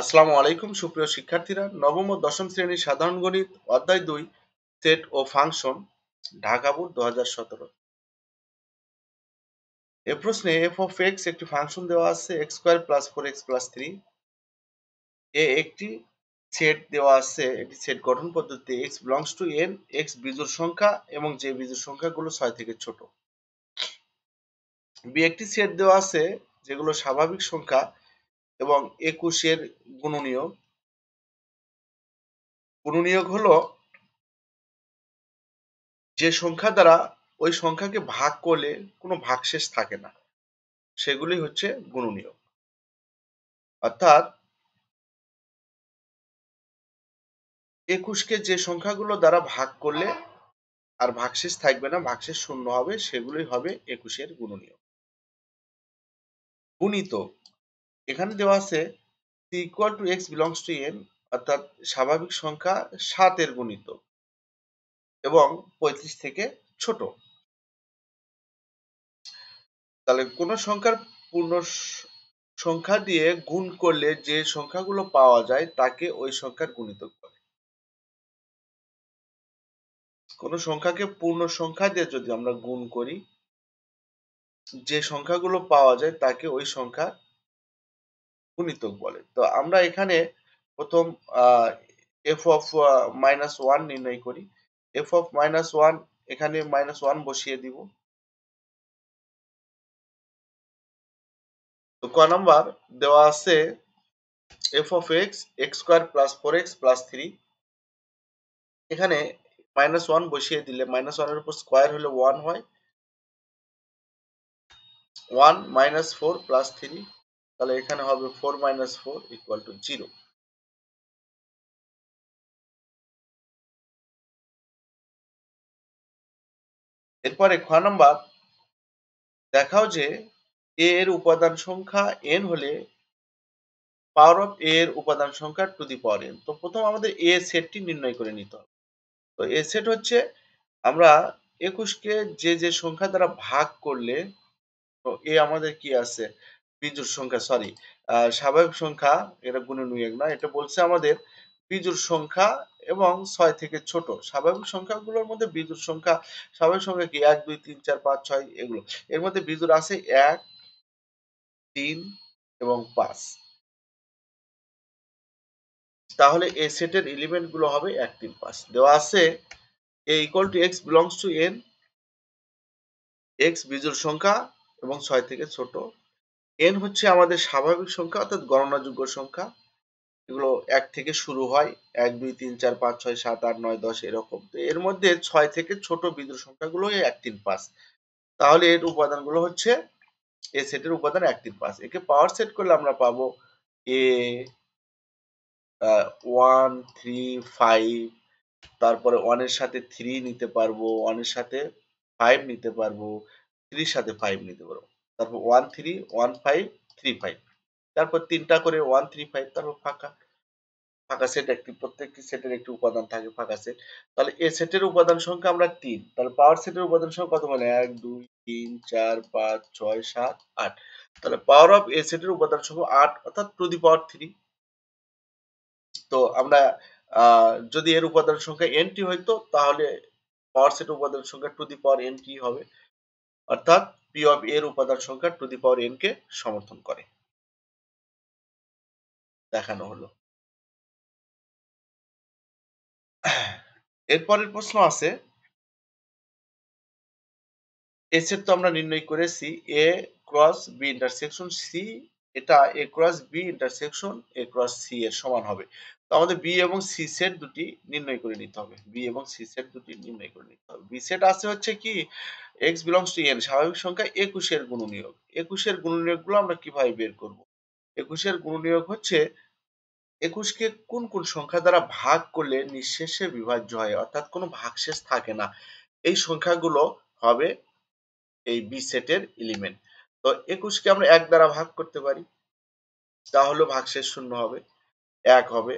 আসসালামু আলাইকুম সুপ্রিয় শিক্ষার্থীরা নবম ও দশম শ্রেণীর সাধারণ গণিত অধ্যায় দুই সেট ও ফাংশন ঢাকা বোর্ড দু হাজার সতেরো এ প্রশ্নে এফ অফ এক্স একটি ফাংশন দেওয়া আছে X square plus four X plus three A একটি সেট দেওয়া আছে এটি সেট গঠন পদ্ধতি X belongs to N X বিজোর সংখ্যা এবং যে বিজোর সংখ্যাগুলো ছয় থেকে ছোট বি একটি সেট দেওয়া আছে যেগুলো স্বাভাবিক সংখ্যা এবং একুশের গুণনীয়ক গুণনীয়ক হলো যে সংখ্যা দ্বারা ওই সংখ্যাকে ভাগ করলে কোনো ভাগশেষ থাকে না সেগুলি হচ্ছে গুণনীয়ক অর্থাৎ একুশকে যে সংখ্যাগুলো দ্বারা ভাগ করলে আর ভাগশেষ থাকবে না ভাগশেষ শূন্য হবে সেগুলোই হবে একুশের গুণনীয় গুণিতক এখানে দেওয়া আছে equal to X belongs to N অর্থাৎ স্বাভাবিক সংখ্যা সাতের গণিত এবং পঁয়ত্রিশ থেকে ছোট তাহলে কোন সংখ্যার পূর্ণ সংখ্যা দিয়ে গুণ করলে যে সংখ্যাগুলো পাওয়া যায় তাকে ওই সংখ্যার গুণিতক বলে কোন সংখ্যাকে পূর্ণ সংখ্যা দিয়ে যদি আমরা গুণ করি যে সংখ্যাগুলো পাওয়া যায় তাকে ওই সংখ্যা গুণিতক বলে তো আমরা এখানে প্রথম এফ অফ মাইনাস ওয়ান নির্ণয় করি এফ অফ মাইনাস ওয়ান এখানে মাইনাস ওয়ান বসিয়ে দিব তো ক নাম্বার দেওয়া আছে F of X X square plus four X plus three এখানে মাইনাস ওয়ান বসিয়ে দিলে মাইনাস ওয়ানের উপর স্কোয়ার হলে ওয়ান হয় one minus four plus three তাহলে এখানে হবে four minus four equal to zero এরপরে খ নম্বর দেখাও যে এ এর উপাদান সংখ্যা এন হলে পাওয়ার অফ এ এর উপাদান সংখ্যা টু দি পাওয়ার এন তো প্রথম আমাদের এ সেটটি নির্ণয় করে নিতে হবে তো এ সেট হচ্ছে আমরা একুশকে যে যে সংখ্যা দ্বারা ভাগ করলে তো এ আমাদের কি আছে বিজোড় সংখ্যা সরি স্বাভাবিক সংখ্যা এটা এক নয় এটা বলছে আমাদের বিজোড় সংখ্যা এবং ছয় থেকে ছোট স্বাভাবিক সংখ্যাগুলোর মধ্যে বিজোড় সংখ্যা স্বাভাবিক সংখ্যা কি এক দুই তিন চার পাঁচ ছয় এগুলো এর মধ্যে বিজোড় আছে এক তিন এবং পাঁচ তাহলে এই সেটের এলিমেন্ট গুলো হবে এক তিন পাঁচ দেওয়া আছে A equal to X belongs to N X বিজোড় সংখ্যা এবং ছয় থেকে ছোট এন হচ্ছে আমাদের স্বাভাবিক সংখ্যা অর্থাৎ গণনাযোগ্য সংখ্যা এগুলো এক থেকে শুরু হয় এক দুই তিন চার পাঁচ ছয় সাত আট নয় দশ এরকম এর মধ্যে ছয় থেকে ছোট বিদ্রোহ সংখ্যাগুলো এক তিন পাঁচ তাহলে এর উপাদানগুলো হচ্ছে এ সেটের উপাদান এক তিন পাঁচ একে পাওয়ার সেট করলে আমরা পাবো এ ওয়ান থ্রি ফাইভ তারপরে ওয়ানের সাথে থ্রি নিতে পারবো ওয়ানের সাথে ফাইভ নিতে পারবো থ্রির সাথে ফাইভ নিতে পারবো তারপর one three one five three five তারপর তিনটা করে ওয়ান থ্রি ফাইভ তারপর ফাঁকা ফাঁকা সেট একটি প্রত্যেকটি সেটের একটি উপাদান থাকে ফাঁকা সেট তাহলে এ সেটের উপাদান সংখ্যা আমরা তিন তাহলে পাওয়ার সেটের উপাদান সংখ্যা কত মানে এক দুই তিন চার পাঁচ ছয় সাত আট তাহলে পাওয়ার অফ এ সেটের উপাদান সংখ্যা আট অর্থাৎ টু দি পাওয়ার থ্রি তো আমরা যদি এর উপাদান সংখ্যা এন টি হইতো তাহলে পাওয়ার সেট উপাদান সংখ্যা টু দি পাওয়ার এন এনটি হবে অর্থাৎ পি অফ এর উপাদান সংখ্যা to the power N K সমর্থন করে দেখানো হলো এরপরের প্রশ্ন আছে এসের তো আমরা নির্ণয় করেছি A cross B intersection C এটা A cross B intersection A cross C এর সমান হবে তো আমাদের বি এবং সি সেট দুটি নির্ণয় করে নিতে হবে বি এবং সি সেট দুটি নির্ণয় করে নিতে হবে বি সেট আছে হচ্ছে কি এক্স বিলংস টু এন স্বাভাবিক সংখ্যা একুশের গুণনীয়ক একুশের গুণনীয়ক গুলো আমরা কিভাবে বের করব একুশের গুণনীয়ক হচ্ছে একুশকে কোন কোন সংখ্যা দ্বারা ভাগ করলে নিঃশেষে বিভাজ্য হয় অর্থাৎ কোনো ভাগশেষ থাকে না এই সংখ্যাগুলো হবে এই বি সেটের এলিমেন্ট তো একুশকে আমরা এক দ্বারা ভাগ করতে পারি তাহলে ভাগশেষ শূন্য হবে এক হবে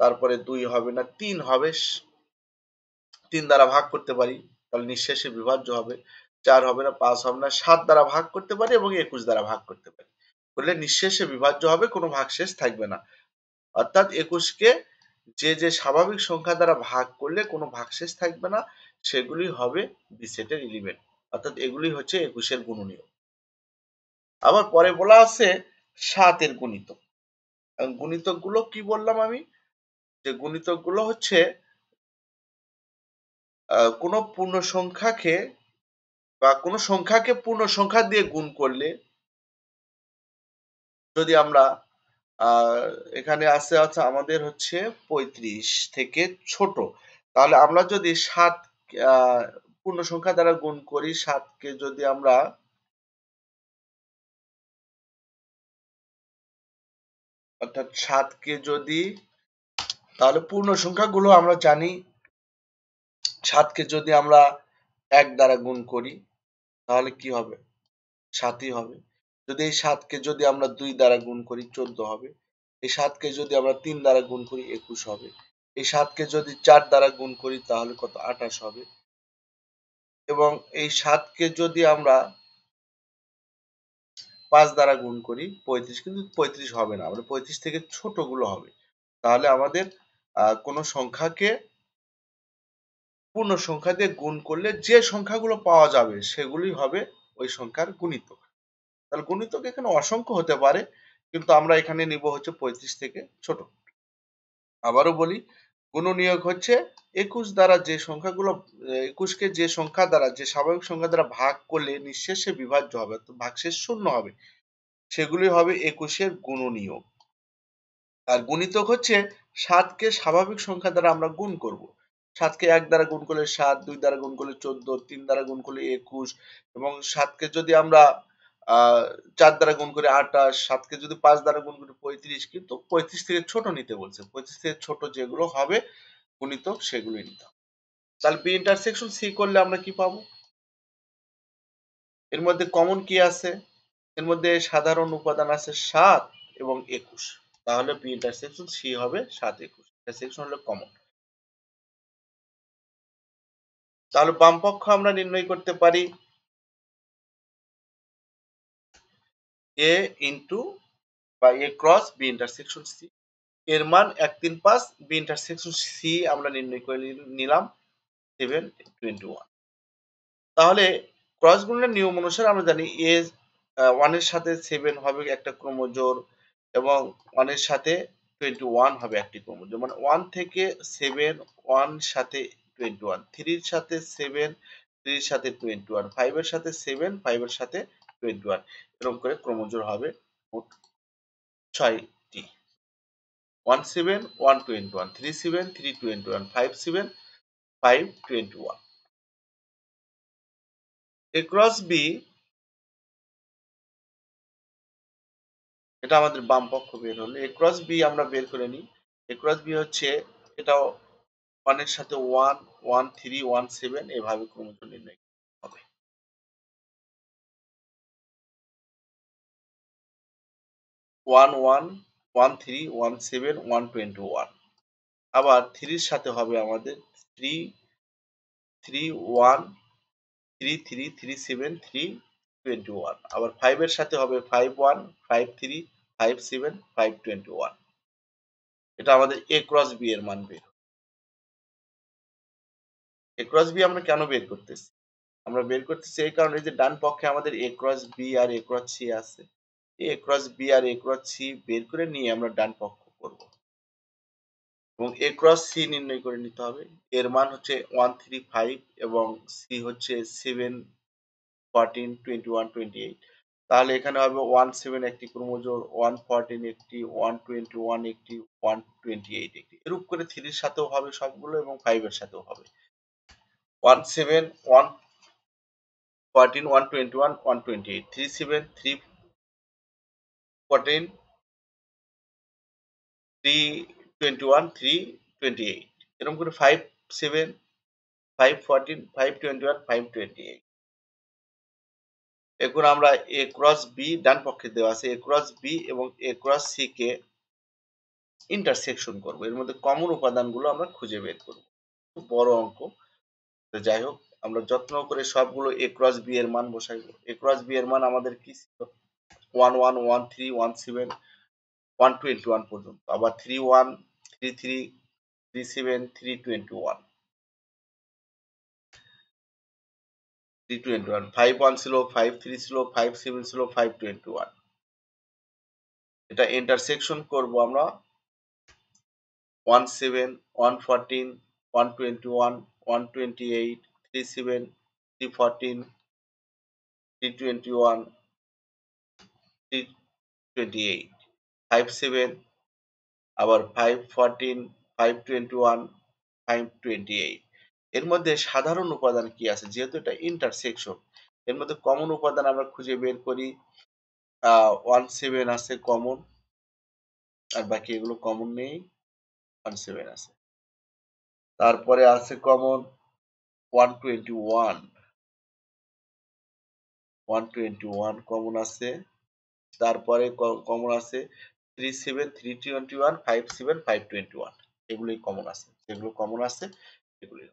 তারপরে দুই হবে না তিন হবে তিন দ্বারা ভাগ করতে পারি তাহলে নিঃশেষে বিভাজ্য হবে চার হবে না পাঁচ হবে না সাত দ্বারা ভাগ করতে পারি এবং একুশ দ্বারা ভাগ করতে পারি করলে নিঃশেষে বিভাজ্য হবে কোনো ভাগশেষ থাকবে না অর্থাৎ একুশকে যে যে স্বাভাবিক সংখ্যা দ্বারা ভাগ করলে কোনো ভাগশেষ থাকবে না সেগুলি হবে বিসেটের ইলিমেন্ট অর্থাৎ এগুলি হচ্ছে একুশের গুণনীয় আবার পরে বলা আছে সাতের গুণিতক গুণিতক গুলো কি বললাম আমি যে গুণিতকগুলো হচ্ছে কোনো পূর্ণ সংখ্যাকে বা কোনো সংখ্যাকে পূর্ণ সংখ্যা দিয়ে গুণ করলে যদি আমরা এখানে আছে আছে আমাদের হচ্ছে পঁয়ত্রিশ থেকে ছোট তাহলে আমরা যদি সাত পূর্ণ সংখ্যা দ্বারা গুণ করি সাতকে যদি আমরা অর্থাৎ সাতকে যদি তাহলে পূর্ণ সংখ্যাগুলো আমরা জানি সাতকে যদি আমরা এক দ্বারা গুণ করি তাহলে কি হবে সাতই হবে যদি এই সাতকে যদি আমরা দুই দ্বারা গুণ করি চোদ্দ হবে এই সাতকে যদি আমরা তিন দ্বারা গুণ করি একুশ হবে এই সাতকে যদি চার দ্বারা গুণ করি তাহলে কত আঠাশ হবে এবং এই সাতকে যদি আমরা পাঁচ দ্বারা গুণ করি পঁয়ত্রিশ কিন্তু পঁয়ত্রিশ হবে না মানে পঁয়ত্রিশ থেকে ছোট গুলো হবে তাহলে আমাদের কোনো সংখ্যাকে পূর্ণ সংখ্যা দিয়ে গুণ করলে যে সংখ্যাগুলো পাওয়া যাবে সেগুলি হবে ওই সংখ্যার গুণিতক তাহলে গুণিতক এখানে অসংখ্য হতে পারে কিন্তু আমরা এখানে নিব হচ্ছে পঁয়ত্রিশ থেকে ছোট আবারও বলি গুণনীয়ক হচ্ছে একুশ দ্বারা যে সংখ্যাগুলো একুশকে যে সংখ্যা দ্বারা যে স্বাভাবিক সংখ্যা দ্বারা ভাগ করলে নিঃশেষে বিভাজ্য হবে তো ভাগশেষ শূন্য হবে সেগুলি হবে একুশের গুণনীয়ক আর গুণিতক হচ্ছে সাতকে স্বাভাবিক সংখ্যা দ্বারা আমরা গুণ করব সাতকে এক দ্বারা গুণ করলে সাত দুই দ্বারা গুণ করলে চোদ্দ তিন দ্বারা গুণ করলে একুশ এবং সাতকে যদি আমরা চার দ্বারা গুণ করে আঠাশ সাতকে যদি পাঁচ দ্বারা গুণ করে পঁয়ত্রিশ কিন্তু পঁয়ত্রিশ থেকে ছোট নিতে বলছে পঁয়ত্রিশ থেকে ছোট যেগুলো হবে গুণিত সেগুলোই নিতে হবে তাহলে বি ইন্টারসেকশন সি করলে আমরা কি পাবো এর মধ্যে কমন কি আছে এর মধ্যে সাধারণ উপাদান আছে সাত এবং একুশ তাহলে পি ইন্টারসেকশন সি হবে সাত একুশ ইন্টারসেকশন হলো কমন তাহলে বামপক্ষ আমরা নির্ণয় করতে পারি এ ইন্টু বা A cross B intersection C এর মান এক তিন পাঁচ বি ইন্টারসেকশন সি আমরা নির্ণয় করে নিলাম সেভেন টোয়েন্টি ওয়ান তাহলে ক্রস গুণের নিয়ম অনুসারে আমরা জানি এ ওয়ানের সাথে সেভেন হবে একটা ক্রমজোর এবং ওয়ানের সাথে টোয়েন্টি ওয়ান হবে একটি ক্রোমোজোম মানে ওয়ান থেকে সেভেন ওয়ান সাথে টোয়েন্টি ওয়ান থ্রির সাথে সেভেন থ্রির সাথে টোয়েন্টি ওয়ান ফাইভের সাথে সেভেন ফাইভের সাথে টোয়েন্টি ওয়ান এরকম করে ক্রোমোজোম হবে মোট ছয়টি one seven one twenty one three seven three twenty one five seven five twenty one A cross B এটা আমাদের বাম পক্ষ বের হলো এ ক্রস বি আমরা বের করে নিই এ ক্রস বি হচ্ছে এটাও ওয়ানের সাথে one one three one seven এভাবে ক্রমশ নির্ণয় হবে one one one three one seven one twenty one আবার থ্রির সাথে হবে আমাদের three three one three three three seven three twenty one আবার ফাইভের সাথে হবে five one five three five seven five twenty one এটা আমাদের এ ক্রস বি এর মান বের এ ক্রস বি আমরা কেন বের করতেছি আমরা বের করতেছি এই কারণে যে ডান পক্ষে আমাদের এ ক্রস বি আর এ ক্রস সি আছে এ ক্রস বি আর এ ক্রস সি বের করে নিয়ে আমরা ডান পক্ষ করব এবং এ ক্রস সি নির্ণয় করে নিতে হবে এর মান হচ্ছে ওয়ান থ্রি ফাইভ এবং সি হচ্ছে seven fourteen twenty one twenty eight তাহলে এখানে হবে ওয়ান সেভেন একটি ক্রোমোজোর ওয়ান ফর্টিন একটি ওয়ান টোয়েন্টি ওয়ান একটি ওয়ান টোয়েন্টি এইট একটি এরূপ করে থ্রির সাথেও হবে সবগুলো এবং ফাইভের সাথেও হবে one seven one fourteen one twenty one one twenty eight three seven three fourteen three twenty one three twenty eight এরকম করে five seven five fourteen five twenty one five twenty eight এখন আমরা এ ক্রস বি ডান পক্ষে দেওয়া আছে A cross B এবং A cross C কে intersection করব এর মধ্যে কমন উপাদানগুলো আমরা খুঁজে বের করব বড় অঙ্ক যাই হোক আমরা যত্ন করে সবগুলো এ ক্রস বি এর মান বসাইব এ ক্রস বি এর মান আমাদের কি ছিল one one one three one seven one twenty one পর্যন্ত আবার three one three three three seven three twenty one three twenty one five one ছিল ফাইভ থ্রি ছিল ফাইভ সেভেন ছিল ফাইভ টোয়েন্টি ওয়ান এটা ইন্টারসেকশন করব আমরা one seven one fourteen one twenty one one twenty eight three seven three fourteen three twenty one three twenty eight five seven আবার five fourteen five twenty one five twenty eight এর মধ্যে সাধারণ উপাদান কি আছে যেহেতু এটা ইন্টারসেকশন এর মধ্যে কমন উপাদান আমরা খুঁজে বের করি ওয়ান সেভেন আছে কমন আর বাকি এগুলো কমন নেই ওয়ান সেভেন আছে তারপরে আছে common one twenty one one twenty one common আছে তারপরে কমন আছে three seven three twenty one five seven five twenty one এগুলোই কমন আছে যেগুলো কমন আছে এগুলোই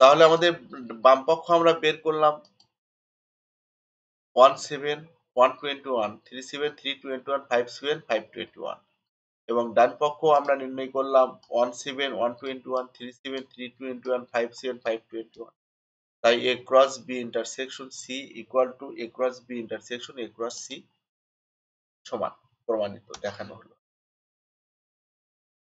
তাহলে আমাদের বামপক্ষ আমরা বের করলাম one seven one twenty one three seven three twenty one five seven five twenty one এবং ডান পক্ষ আমরা নির্ণয় করলাম one seven one twenty one three seven three twenty one five seven five twenty one তাই A cross B intersection C equal to A cross B intersection A cross C সমান প্রমাণিত দেখানো হলো